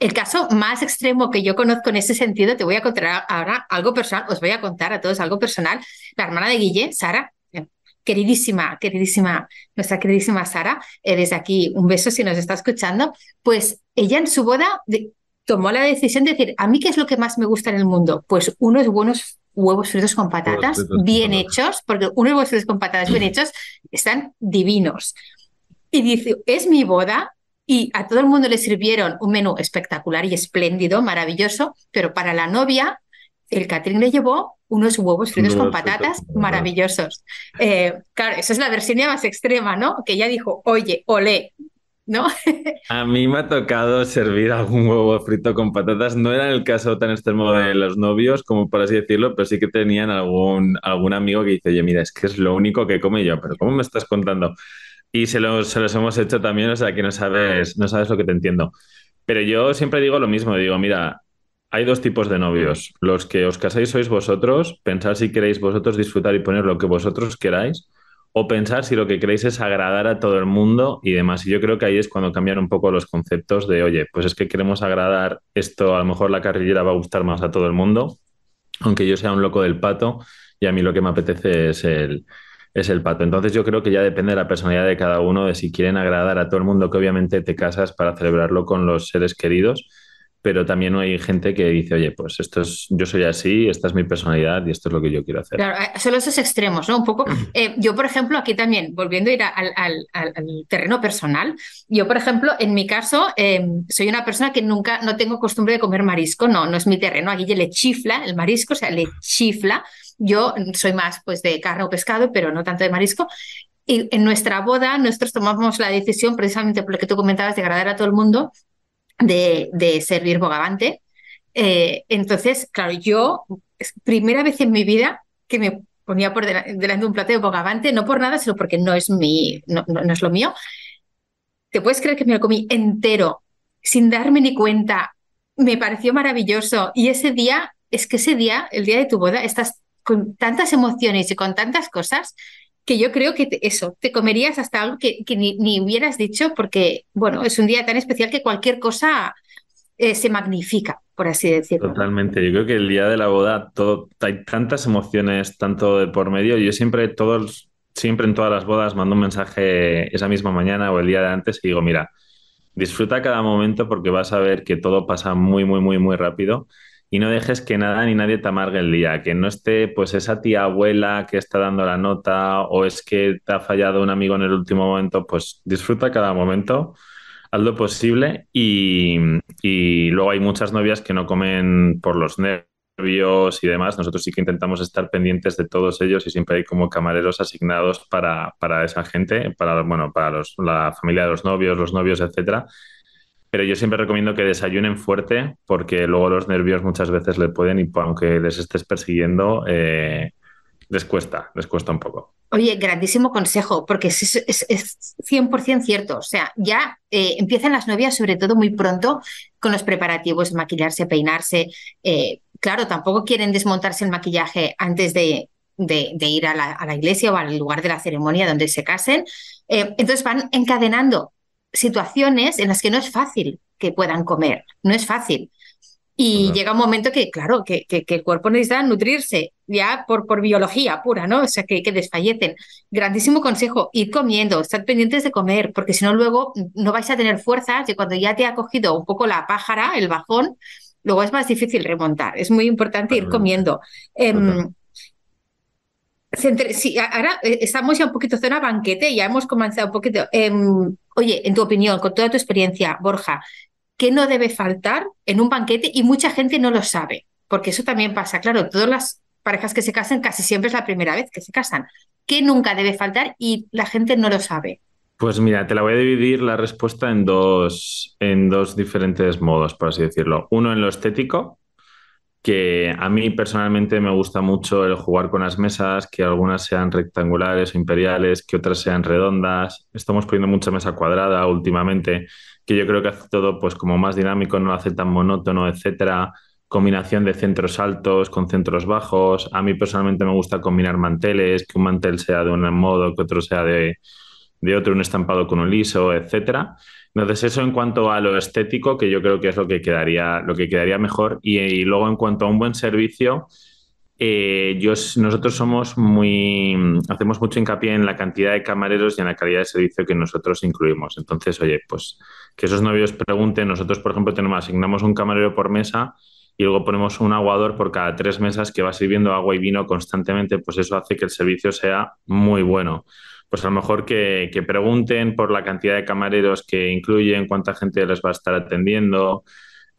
[SPEAKER 1] El caso más extremo que yo conozco en ese sentido, te voy a contar ahora algo personal, os voy a contar a todos algo personal. La hermana de Guille, Sara, queridísima, queridísima, nuestra queridísima Sara, eh, desde aquí un beso si nos está escuchando, pues ella en su boda tomó la decisión de decir, a mí qué es lo que más me gusta en el mundo, pues unos buenos huevos fritos con patatas bien hechos, porque unos huevos fritos con patatas bien hechos están divinos. Y dice, es mi boda, y a todo el mundo le sirvieron un menú espectacular y espléndido, maravilloso, pero para la novia, el catering le llevó unos huevos fritos con patatas maravillosos. Eh, claro, esa es la versión más extrema, ¿no? Que ella dijo, oye, olé, ¿no?
[SPEAKER 2] a mí me ha tocado servir algún huevo frito con patatas. No era el caso tan extremo de los novios, como por así decirlo, pero sí que tenían algún, algún amigo que dice, oye, mira, es que es lo único que come yo, pero ¿cómo me estás contando? Y se los, hemos hecho también, o sea que no sabes, no sabes lo que te entiendo. Pero yo siempre digo lo mismo, digo, mira, hay dos tipos de novios. Los que os casáis sois vosotros, pensar si queréis vosotros disfrutar y poner lo que vosotros queráis, o pensar si lo que queréis es agradar a todo el mundo y demás. Y yo creo que ahí es cuando cambian un poco los conceptos de, oye, pues es que queremos agradar esto, a lo mejor la carrillera va a gustar más a todo el mundo, aunque yo sea un loco del pato y a mí lo que me apetece es el, es el pato. Entonces yo creo que ya depende de la personalidad de cada uno, de si quieren agradar a todo el mundo, que obviamente te casas para celebrarlo con los seres queridos, pero también hay gente que dice, oye, pues esto es, yo soy así, esta es mi personalidad y esto es lo que yo quiero hacer.
[SPEAKER 1] Claro, eh, solo esos extremos, ¿no? Un poco. Eh, yo, por ejemplo, aquí también, volviendo a ir al, terreno personal, yo, por ejemplo, en mi caso, em, soy una persona que nunca, no tengo costumbre de comer marisco, no, no es mi terreno, aquí ya le chifla el marisco, o sea, le chifla. Yo soy más pues de carne o pescado, pero no tanto de marisco. Y en nuestra boda, nosotros tomamos la decisión, precisamente por lo que tú comentabas, de agradar a todo el mundo, de, de servir bogavante. Eh, entonces, claro, yo, primera vez en mi vida que me ponía por delante, de un plato de bogavante, no por nada, sino porque no es, mi, no es lo mío. ¿Te puedes creer que me lo comí entero, sin darme ni cuenta? Me pareció maravilloso. Y ese día, es que ese día, el día de tu boda, estás con tantas emociones y con tantas cosas que yo creo que eso, te comerías hasta algo que, que ni, ni, hubieras dicho porque, bueno, es un día tan especial que cualquier cosa eh, se magnifica, por así decirlo.
[SPEAKER 2] Totalmente, yo creo que el día de la boda todo, hay tantas emociones, tanto de por medio, yo siempre todos, siempre en todas las bodas mando un mensaje esa misma mañana o el día de antes y digo, mira, disfruta cada momento porque vas a ver que todo pasa muy, muy, muy, muy rápido y no dejes que nada ni nadie te amargue el día, que no esté pues esa tía abuela que está dando la nota o es que te ha fallado un amigo en el último momento, pues disfruta cada momento, haz lo posible y, luego hay muchas novias que no comen por los nervios y demás, nosotros sí que intentamos estar pendientes de todos ellos y siempre hay como camareros asignados para, esa gente, para, bueno, para la familia de los novios, los novios, etcétera pero yo siempre recomiendo que desayunen fuerte porque luego los nervios muchas veces le pueden y aunque les estés persiguiendo, eh, les cuesta, les cuesta un poco.
[SPEAKER 1] Oye, grandísimo consejo, porque es, 100% cierto. O sea, ya eh, empiezan las novias, sobre todo muy pronto, con los preparativos, maquillarse, peinarse. Eh, claro, tampoco quieren desmontarse el maquillaje antes de, ir a la, iglesia o al lugar de la ceremonia donde se casen. entonces van encadenando situaciones en las que no es fácil que puedan comer, no es fácil. Y llega un momento que, claro, que, que, el cuerpo necesita nutrirse ya por, por biología pura, ¿no? O sea, que, que desfallecen. Grandísimo consejo, ir comiendo, estar pendientes de comer, porque si no luego no vais a tener fuerza, y cuando ya te ha cogido un poco la pájara, el bajón, luego es más difícil remontar. Es muy importante ir comiendo. Em, sí, ahora eh, estamos ya un poquito zona banquete, ya hemos comenzado un poquito. Em, oye, en tu opinión, con toda tu experiencia, Borja, ¿qué no debe faltar en un banquete? Y mucha gente no lo sabe, porque eso también pasa. Claro, todas las parejas que se casan casi siempre es la primera vez que se casan. ¿Qué nunca debe faltar y la gente no lo sabe?
[SPEAKER 2] Pues mira, te la voy a dividir la respuesta en dos, en dos diferentes modos, por así decirlo. Uno en lo estético, que a mí personalmente me gusta mucho el jugar con las mesas, que algunas sean rectangulares o imperiales, que otras sean redondas. Estamos poniendo mucha mesa cuadrada últimamente, que yo creo que hace todo pues como más dinámico, no lo hace tan monótono, etcétera. Combinación de centros altos con centros bajos. A mí personalmente me gusta combinar manteles, que un mantel sea de un modo, que otro sea de, de otro, un estampado con un liso, etcétera. Entonces, eso en cuanto a lo estético, que yo creo que es lo que quedaría, lo que quedaría mejor. Y, luego, en cuanto a un buen servicio, eh, nosotros somos muy, hacemos mucho hincapié en la cantidad de camareros y en la calidad de servicio que nosotros incluimos. Entonces, oye, pues que esos novios pregunten, nosotros, por ejemplo, tenemos, asignamos un camarero por mesa y luego ponemos un aguador por cada tres mesas que va sirviendo agua y vino constantemente, pues eso hace que el servicio sea muy bueno pues a lo mejor que, pregunten por la cantidad de camareros que incluyen, cuánta gente les va a estar atendiendo,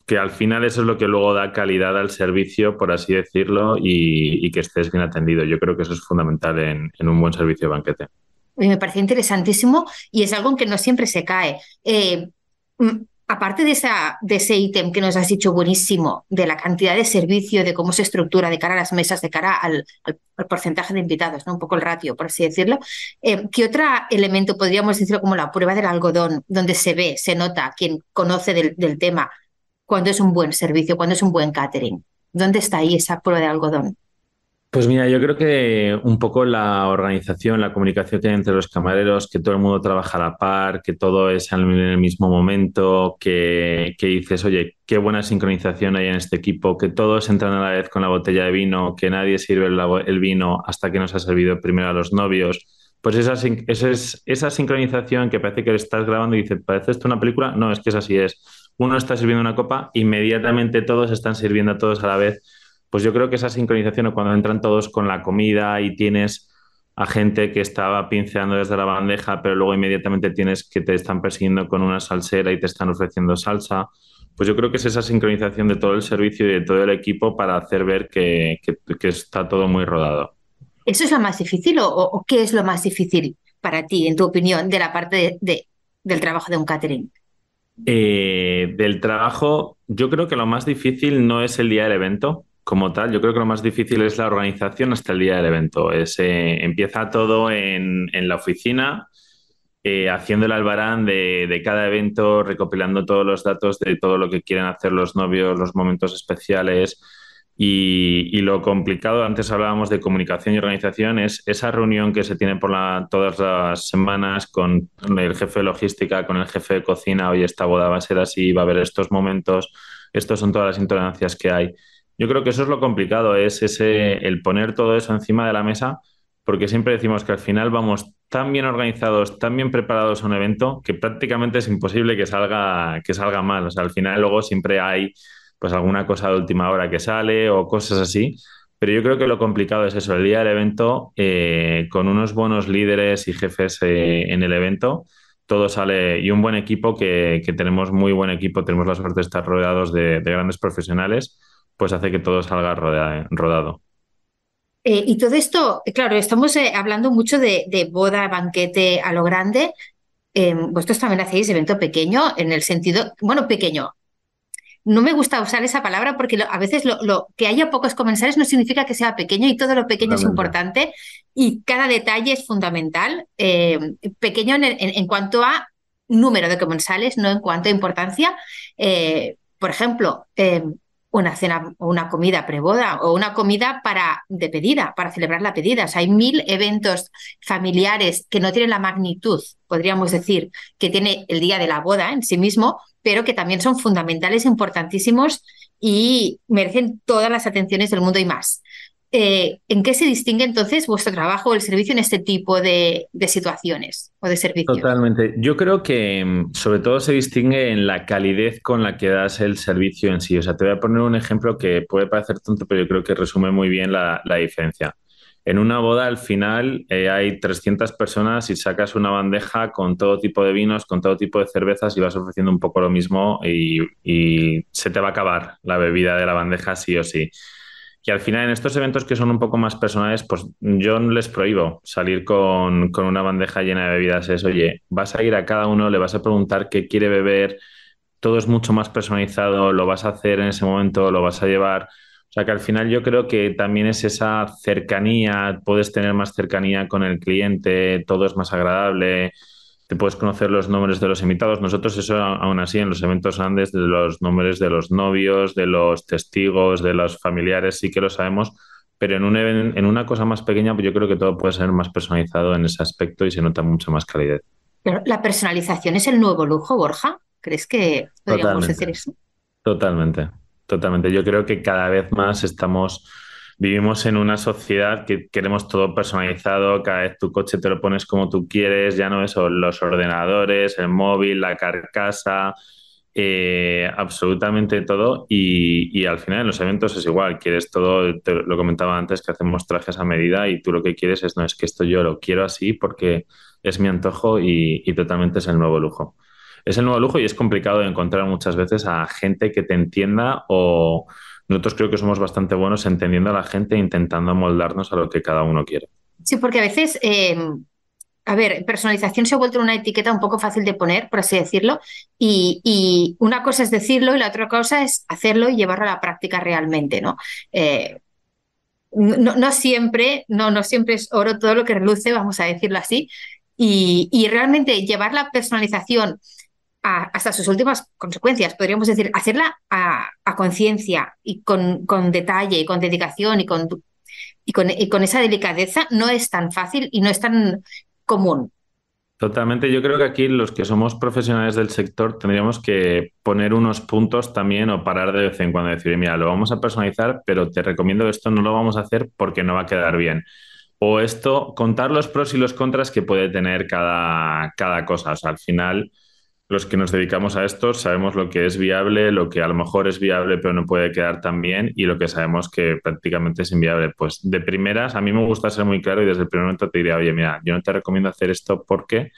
[SPEAKER 2] que al final eso es lo que luego da calidad al servicio, por así decirlo, y, que estés bien atendido. Yo creo que eso es fundamental en, un buen servicio de banquete.
[SPEAKER 1] Me parece interesantísimo y es algo que no siempre se cae. Eh, mm, aparte de, esa, de ese ítem que nos has dicho buenísimo, de la cantidad de servicio, de cómo se estructura de cara a las mesas, de cara al, porcentaje de invitados, ¿no? un poco el ratio, por así decirlo, eh, ¿qué otro elemento podríamos decir como la prueba del algodón, donde se ve, se nota quien conoce del, tema, cuándo es un buen servicio, cuándo es un buen catering? ¿Dónde está ahí esa prueba de algodón?
[SPEAKER 2] Pues mira, yo creo que un poco la organización, la comunicación que hay entre los camareros, que todo el mundo trabaja a la par, que todo es en el mismo momento, que, dices, oye, qué buena sincronización hay en este equipo, que todos entran a la vez con la botella de vino, que nadie sirve el, vino hasta que nos ha servido primero a los novios. Pues esa, esa, esa sincronización que parece que le estás grabando y dices, ¿parece esto una película? No, es que es así, es. Uno está sirviendo una copa, inmediatamente todos están sirviendo a todos a la vez pues yo creo que esa sincronización o cuando entran todos con la comida y tienes a gente que estaba pinceando desde la bandeja, pero luego inmediatamente tienes que te están persiguiendo con una salsera y te están ofreciendo salsa. Pues yo creo que es esa sincronización de todo el servicio y de todo el equipo para hacer ver que, está todo muy rodado.
[SPEAKER 1] ¿Eso es lo más difícil o, qué es lo más difícil para ti, en tu opinión, de la parte de, del trabajo de un catering?
[SPEAKER 2] Eh, del trabajo, yo creo que lo más difícil no es el día del evento, como tal, yo creo que lo más difícil es la organización hasta el día del evento. Eh, empieza todo en, la oficina, eh, haciendo el albarán de, cada evento, recopilando todos los datos de todo lo que quieren hacer los novios, los momentos especiales. Y, lo complicado, antes hablábamos de comunicación y organización, es esa reunión que se tiene por todas las semanas con el jefe de logística, con el jefe de cocina, Hoy esta boda va a ser así, va a haber estos momentos, estas son todas las intolerancias que hay yo creo que eso es lo complicado, es ese, el poner todo eso encima de la mesa, porque siempre decimos que al final vamos tan bien organizados, tan bien preparados a un evento, que prácticamente es imposible que salga, que salga mal. O sea, al final luego siempre hay pues alguna cosa de última hora que sale o cosas así. Pero yo creo que lo complicado es eso, el día del evento, eh, con unos buenos líderes y jefes eh, en el evento, todo sale y un buen equipo que, tenemos muy buen equipo, tenemos la suerte de estar rodeados de grandes profesionales pues hace que todo salga rodado.
[SPEAKER 1] Eh, y todo esto, claro, estamos eh, hablando mucho de, boda, banquete a lo grande. Em, vosotros también hacéis evento pequeño en el sentido, bueno, pequeño. No me gusta usar esa palabra porque a veces lo, que haya pocos comensales no significa que sea pequeño y todo lo pequeño es importante y cada detalle es fundamental. Em, pequeño en, en, cuanto a número de comensales, no en cuanto a importancia. Eh, por ejemplo, em, una cena o una comida preboda o una comida para de pedida, para celebrar la pedida. hay mil eventos familiares que no tienen la magnitud, podríamos decir, que tiene el día de la boda en sí mismo, pero que también son fundamentales, importantísimos y merecen todas las atenciones del mundo y más. Eh, ¿en qué se distingue entonces vuestro trabajo o el servicio en este tipo de, situaciones
[SPEAKER 2] o de servicios? Totalmente. Yo creo que mm, sobre todo se distingue en la calidez con la que das el servicio en sí. O sea, te voy a poner un ejemplo que puede parecer tonto, pero yo creo que resume muy bien la, diferencia. En una boda al final eh, hay 300 personas y sacas una bandeja con todo tipo de vinos, con todo tipo de cervezas y vas ofreciendo un poco lo mismo y, y se te va a acabar la bebida de la bandeja sí o sí. Y al final, en estos eventos que son un poco más personales, pues yo les prohíbo salir con, con, una bandeja llena de bebidas. Es, oye, vas a ir a cada uno, le vas a preguntar qué quiere beber, todo es mucho más personalizado, lo vas a hacer en ese momento, lo vas a llevar. O sea que al final yo creo que también es esa cercanía, puedes tener más cercanía con el cliente, todo es más agradable te puedes conocer los nombres de los invitados. Nosotros eso aún así en los eventos andes, de los nombres de los novios, de los testigos, de los familiares, sí que lo sabemos, pero en, un, en una cosa más pequeña pues yo creo que todo puede ser más personalizado en ese aspecto y se nota mucha más calidez.
[SPEAKER 1] la personalización es el nuevo lujo, Borja. ¿Crees que podríamos decir eso?
[SPEAKER 2] Totalmente, totalmente. Yo creo que cada vez más estamos Vivimos en una sociedad que queremos todo personalizado, cada vez tu coche te lo pones como tú quieres, ya no eso, los ordenadores, el móvil, la carcasa, eh, absolutamente todo y, al final en los eventos es igual, quieres todo, te lo comentaba antes que hacemos trajes a medida y tú lo que quieres es, no, es que esto yo lo quiero así porque es mi antojo y, y totalmente es el nuevo lujo. Es el nuevo lujo y es complicado encontrar muchas veces a gente que te entienda o nosotros creo que somos bastante buenos entendiendo a la gente e intentando moldarnos a lo que cada uno quiere.
[SPEAKER 1] Sí, porque a veces, em, a ver, personalización se ha vuelto una etiqueta un poco fácil de poner, por así decirlo, y, y una cosa es decirlo y la otra cosa es hacerlo y llevarlo a la práctica realmente, ¿no? Eh, no, no, siempre, no, no siempre es oro todo lo que reluce, vamos a decirlo así, y, y realmente llevar la personalización hasta sus últimas consecuencias, podríamos decir, hacerla a, conciencia y con, detalle y con dedicación y con, con, esa delicadeza no es tan fácil y no es tan común.
[SPEAKER 2] Totalmente, yo creo que aquí los que somos profesionales del sector tendríamos que poner unos puntos también o parar de vez en cuando y decir, mira, lo vamos a personalizar, pero te recomiendo esto no lo vamos a hacer porque no va a quedar bien. O esto, contar los pros y los contras que puede tener cada, cada cosa. O sea, al final, los que nos dedicamos a esto sabemos lo que es viable, lo que a lo mejor es viable pero no puede quedar tan bien y lo que sabemos que prácticamente es inviable. Pues de primeras, a mí me gusta ser muy claro y desde el primer momento te diría, oye, mira, yo no te recomiendo hacer esto porque...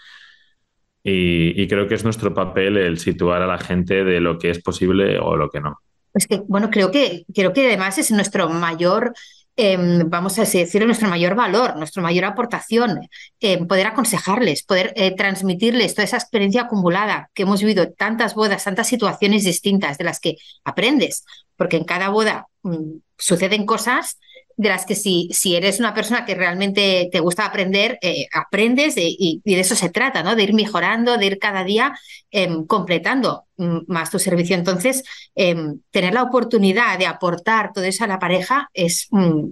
[SPEAKER 2] Y, y creo que es nuestro papel el situar a la gente de lo que es posible o lo que no. Es que,
[SPEAKER 1] bueno, creo que, creo que además es nuestro mayor Em, vamos a decir, nuestro mayor valor, nuestra mayor aportación, em, poder aconsejarles, poder eh, transmitirles toda esa experiencia acumulada que hemos vivido, tantas bodas, tantas situaciones distintas de las que aprendes, porque en cada boda mm, suceden cosas de las que si, eres una persona que realmente te gusta aprender, eh, aprendes y, de eso se trata, ¿no? De ir mejorando, de ir cada día em, completando mm, más tu servicio. Entonces, em, tener la oportunidad de aportar todo eso a la pareja es mm,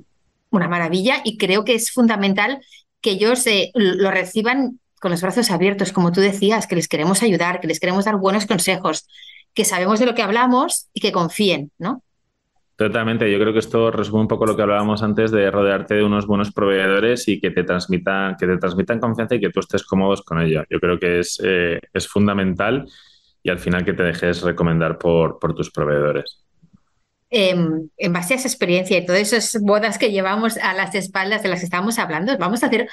[SPEAKER 1] una maravilla y creo que es fundamental que ellos eh, lo reciban con los brazos abiertos, como tú decías, que les queremos ayudar, que les queremos dar buenos consejos, que sabemos de lo que hablamos y que confíen, ¿no?
[SPEAKER 2] Totalmente, yo creo que esto resume un poco lo que hablábamos antes de rodearte de unos buenos proveedores y que te transmitan, que te transmitan confianza y que tú estés cómodos con ello. Yo creo que es, eh, fundamental y al final que te dejes recomendar por, tus proveedores.
[SPEAKER 1] Em, en base a esa experiencia y todas esas bodas que llevamos a las espaldas de las que estábamos hablando, vamos a hacer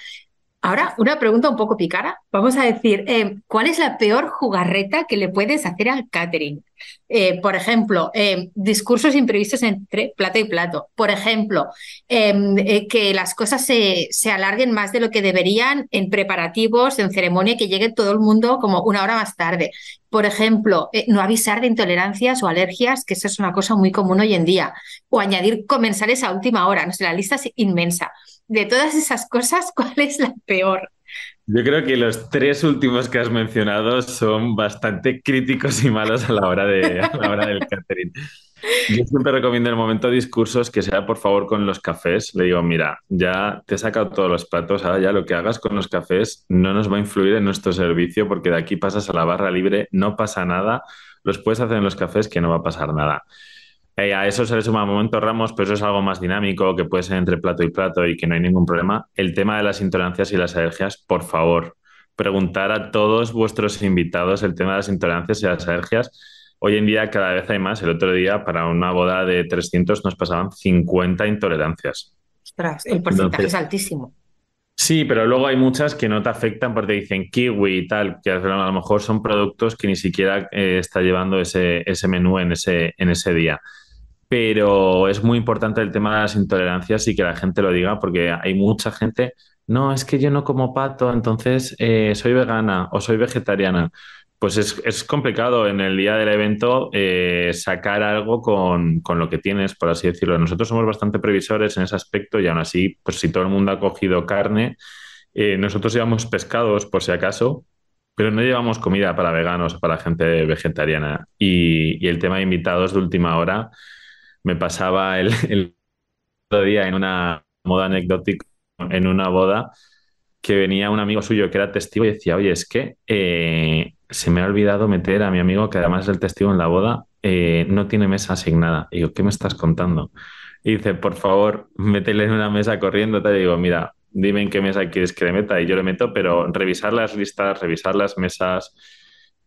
[SPEAKER 1] Ahora, una pregunta un poco picara. Vamos a decir, eh, ¿cuál es la peor jugarreta que le puedes hacer al catering? Eh, por ejemplo, eh, discursos imprevistos entre plato y plato. Por ejemplo, que las cosas se, alarguen más de lo que deberían en preparativos, en ceremonia, que llegue todo el mundo como una hora más tarde. Por ejemplo, no avisar de intolerancias o alergias, que eso es una cosa muy común hoy en día. O añadir comensales a última hora. No sé, la lista es inmensa de todas esas cosas, ¿cuál es la peor?
[SPEAKER 2] Yo creo que los tres últimos que has mencionado son bastante críticos y malos a la hora, de, la hora del catering. Yo siempre recomiendo en el momento de discursos que sea por favor con los cafés. Le digo, mira, ya te he sacado todos los platos, ahora ya lo que hagas con los cafés no nos va a influir en nuestro servicio porque de aquí pasas a la barra libre, no pasa nada, los puedes hacer en los cafés que no va a pasar nada. Eh, a eso se le suma momento Ramos, pero eso es algo más dinámico, que puede ser entre plato y plato y que no hay ningún problema. El tema de las intolerancias y las alergias, por favor, preguntar a todos vuestros invitados el tema de las intolerancias y las alergias. Hoy en día cada vez hay más. El otro día, para una boda de 300, nos pasaban 50 intolerancias.
[SPEAKER 1] Ostras, el porcentaje es altísimo.
[SPEAKER 2] Sí, pero luego hay muchas que no te afectan porque dicen kiwi y tal, que a lo mejor son productos que ni siquiera eh, está llevando ese, menú en ese, en ese día pero es muy importante el tema de las intolerancias y que la gente lo diga, porque hay mucha gente, no, es que yo no como pato, entonces eh, soy vegana o soy vegetariana. Pues es, complicado en el día del evento eh, sacar algo con, lo que tienes, por así decirlo. Nosotros somos bastante previsores en ese aspecto y aún así, pues si todo el mundo ha cogido carne, eh, nosotros llevamos pescados por si acaso, pero no llevamos comida para veganos, o para gente vegetariana. Y, y el tema de invitados de última hora, me pasaba el, otro día en una moda anecdótica, en una boda, que venía un amigo suyo que era testigo y decía, oye, es que eh, se me ha olvidado meter a mi amigo, que además es el testigo en la boda, eh, no tiene mesa asignada. Y yo, ¿qué me estás contando? Y dice, por favor, métele en una mesa corriendo. te Y digo, mira, dime en qué mesa quieres que le meta. Y yo le meto, pero revisar las listas, revisar las mesas.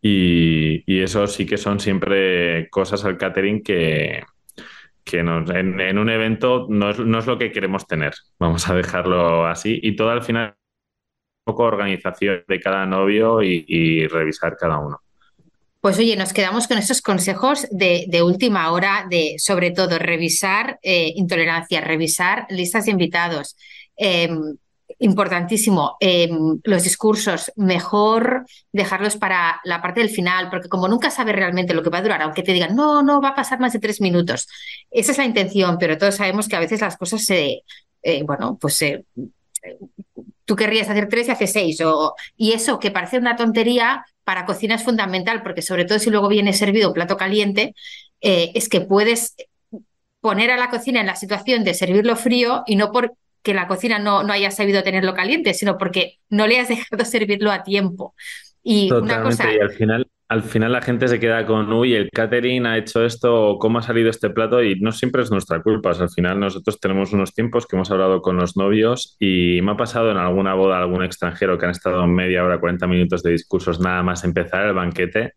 [SPEAKER 2] Y, y eso sí que son siempre cosas al catering que, que en, un evento no es, lo que queremos tener. Vamos a dejarlo así y todo al final poco organización de cada novio y, revisar cada uno.
[SPEAKER 1] Pues oye, nos quedamos con esos consejos de, última hora de, sobre todo, revisar eh, intolerancia, revisar listas de invitados, em, importantísimo, eh, los discursos, mejor dejarlos para la parte del final, porque como nunca sabes realmente lo que va a durar, aunque te digan, no, no, va a pasar más de tres minutos. Esa es la intención, pero todos sabemos que a veces las cosas se, eh, bueno, pues eh, tú querrías hacer tres y haces seis, o, y eso que parece una tontería, para cocina es fundamental, porque sobre todo si luego viene servido un plato caliente, es que puedes poner a la cocina en la situación de servirlo frío y no por que la cocina no, no haya sabido tenerlo caliente, sino porque no le has dejado servirlo a tiempo. Y una cosa...
[SPEAKER 2] al final, al final la gente se queda con, uy, el catering ha hecho esto, cómo ha salido este plato, y no siempre es nuestra culpa. al final nosotros tenemos unos tiempos que hemos hablado con los novios y me ha pasado en alguna boda algún extranjero que han estado media hora, 40 minutos de discursos nada más empezar el banquete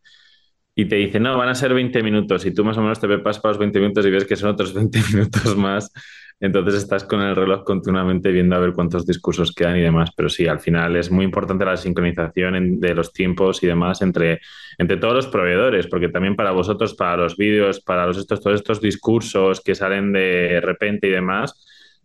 [SPEAKER 2] y te dicen no, van a ser 20 minutos, y tú más o menos te preparas para los 20 minutos y ves que son otros 20 minutos más. Entonces estás con el reloj continuamente viendo a ver cuántos discursos quedan y demás. Pero sí, al final es muy importante la sincronización de los tiempos y demás entre, todos los proveedores, porque también para vosotros, para los vídeos, para todos estos discursos que salen de repente y demás,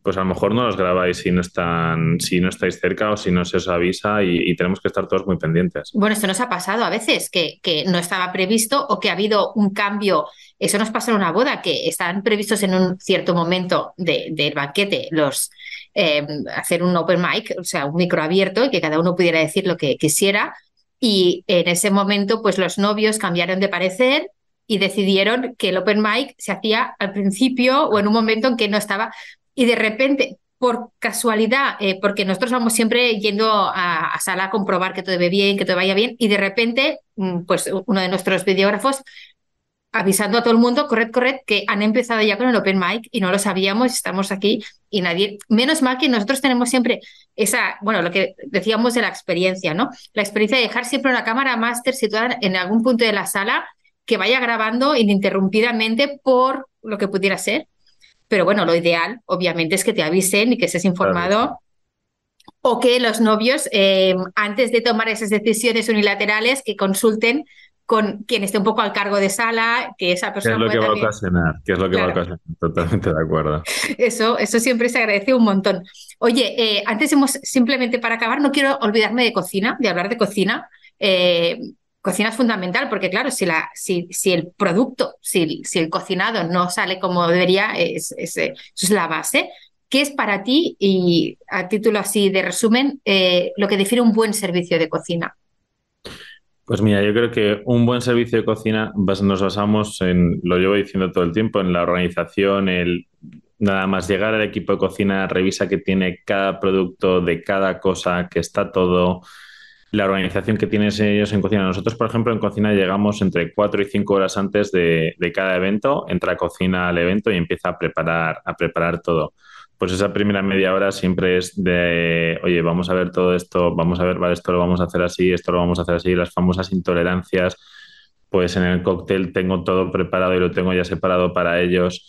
[SPEAKER 2] pues a lo mejor no los grabáis si no están, si no estáis cerca o si no se os avisa y, tenemos que estar todos muy pendientes.
[SPEAKER 1] Bueno, esto nos ha pasado a veces, que, no estaba previsto o que ha habido un cambio. Eso nos pasa en una boda, que están previstos en un cierto momento de, del banquete los em, hacer un open mic, o sea, un micro abierto, y que cada uno pudiera decir lo que quisiera. Y en ese momento, pues los novios cambiaron de parecer y decidieron que el open mic se hacía al principio o en un momento en que no estaba y de repente, por casualidad, eh, porque nosotros vamos siempre yendo a, sala a comprobar que todo ve bien, que todo vaya bien, y de repente, mm, pues uno de nuestros videógrafos avisando a todo el mundo, correcto, correcto, que han empezado ya con el open mic y no lo sabíamos, estamos aquí y nadie, menos mal que nosotros tenemos siempre esa, bueno, lo que decíamos de la experiencia, ¿no? La experiencia de dejar siempre una cámara máster situada en algún punto de la sala que vaya grabando ininterrumpidamente por lo que pudiera ser pero bueno, lo ideal, obviamente, es que te avisen y que estés informado. O que los novios, eh, antes de tomar esas decisiones unilaterales, que consulten con quien esté un poco al cargo de sala, que esa persona. ¿Qué es lo que va a
[SPEAKER 2] ocasionar, qué es lo que va a ocasionar, totalmente de acuerdo.
[SPEAKER 1] Eso, eso siempre se agradece un montón. Oye, eh, antes hemos, simplemente para acabar, no quiero olvidarme de cocina, de hablar de cocina. Eh, cocina es fundamental porque, claro, si, la, si, si el producto, si, si, el cocinado no sale como debería, es, es, eh, es, la base. ¿Qué es para ti, y a título así de resumen, eh, lo que define un buen servicio de cocina?
[SPEAKER 2] Pues mira, yo creo que un buen servicio de cocina nos basamos en, lo llevo diciendo todo el tiempo, en la organización, el nada más llegar al equipo de cocina, revisa que tiene cada producto, de cada cosa, que está todo, la organización que tienes ellos en cocina. Nosotros, por ejemplo, en cocina llegamos entre cuatro y cinco horas antes de, cada evento, entra a cocina al evento y empieza a preparar, a preparar todo. Pues esa primera media hora siempre es de, oye, vamos a ver todo esto, vamos a ver, vale, esto lo vamos a hacer así, esto lo vamos a hacer así, las famosas intolerancias, pues en el cóctel tengo todo preparado y lo tengo ya separado para ellos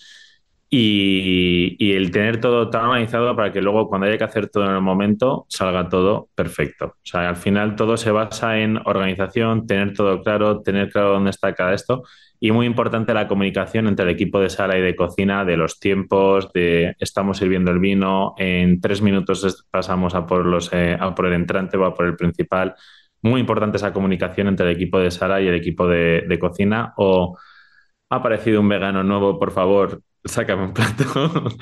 [SPEAKER 2] y, el tener todo tan organizado para que luego cuando haya que hacer todo en el momento salga todo perfecto. O sea, al final todo se basa en organización, tener todo claro, tener claro dónde está cada esto y muy importante la comunicación entre el equipo de sala y de cocina, de los tiempos, de estamos sirviendo el vino, en tres minutos pasamos a por, los, eh, por el entrante o a por el principal. Muy importante esa comunicación entre el equipo de sala y el equipo de cocina o ha aparecido un vegano nuevo, por favor, sácame un plato.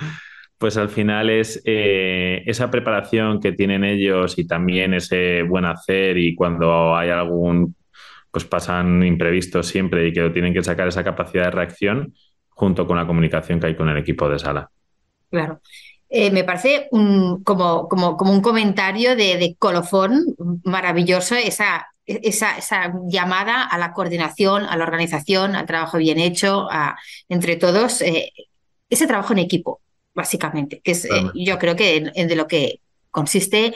[SPEAKER 2] pues al final es eh, esa preparación que tienen ellos y también ese buen hacer y cuando hay algún, pues pasan imprevistos siempre y que tienen que sacar esa capacidad de reacción junto con la comunicación que hay con el equipo de sala.
[SPEAKER 1] Claro. Eh, me parece un, como, un comentario de, colofón maravilloso esa, esa, esa, llamada a la coordinación, a la organización, al trabajo bien hecho, a, entre todos. Eh, ese trabajo en equipo, básicamente, que es eh, yo creo que de lo que consiste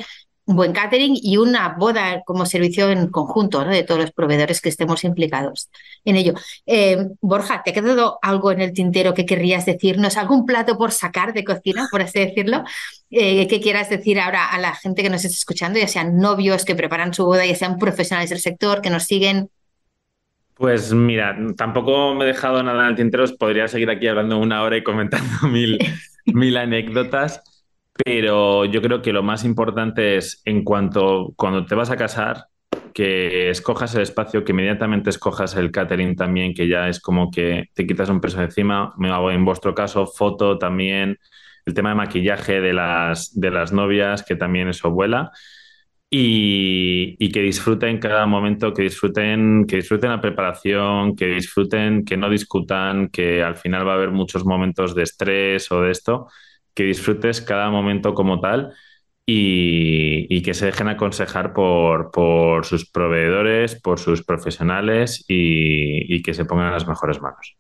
[SPEAKER 1] un buen catering y una boda como servicio en conjunto de todos los proveedores que estemos implicados en ello. Eh, Borja, ¿te ha quedado algo en el tintero que querrías decirnos? ¿Algún plato por sacar de cocina, por así decirlo? Eh, ¿Qué quieras decir ahora a la gente que nos está escuchando, ya sean novios que preparan su boda, ya sean profesionales del sector, que nos siguen?
[SPEAKER 2] Pues mira, tampoco me he dejado nada en el tintero, podría seguir aquí hablando una hora y comentando mil, mil anécdotas, pero yo creo que lo más importante es en cuanto cuando te vas a casar, que escojas el espacio, que inmediatamente escojas el catering también, que ya es como que te quitas un peso encima, me hago en vuestro caso foto también, el tema de maquillaje de las, de las novias, que también eso vuela y, que disfruten cada momento, que disfruten, que disfruten la preparación, que disfruten, que no discutan, que al final va a haber muchos momentos de estrés o de esto, que disfrutes cada momento como tal. Y, que se dejen aconsejar por, sus proveedores, por sus profesionales y, y que se pongan en las mejores manos.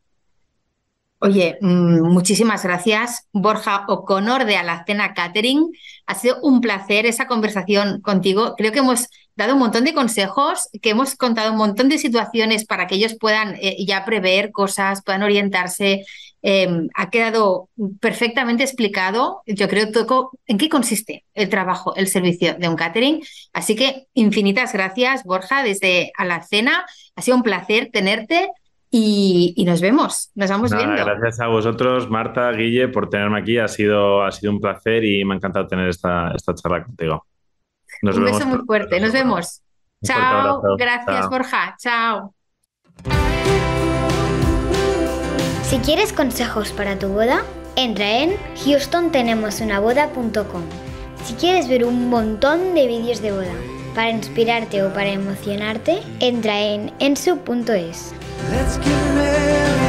[SPEAKER 1] Oye, mm, muchísimas gracias, Borja O'Connor de Alacena Catering. Ha sido un placer esa conversación contigo. Creo que hemos dado un montón de consejos, que hemos contado un montón de situaciones para que ellos puedan eh, ya prever cosas, puedan orientarse. Em, ha quedado perfectamente explicado, yo creo, en qué consiste el trabajo, el servicio de un catering. Así que infinitas gracias, Borja, desde Alacena. Ha sido un placer tenerte y, nos vemos, nos vamos viendo.
[SPEAKER 2] Gracias a vosotros, Marta, Guille, por tenerme aquí. Ha sido, ha sido un placer y me ha encantado tener esta, charla contigo. un beso muy
[SPEAKER 1] fuerte, nos vemos. Chao, gracias Borja. Chao. Si quieres consejos para tu boda, entra en houstontenemosunaboda.com. Si quieres ver un montón de vídeos de boda para inspirarte o para emocionarte, entra en ensu.es. Let's get married.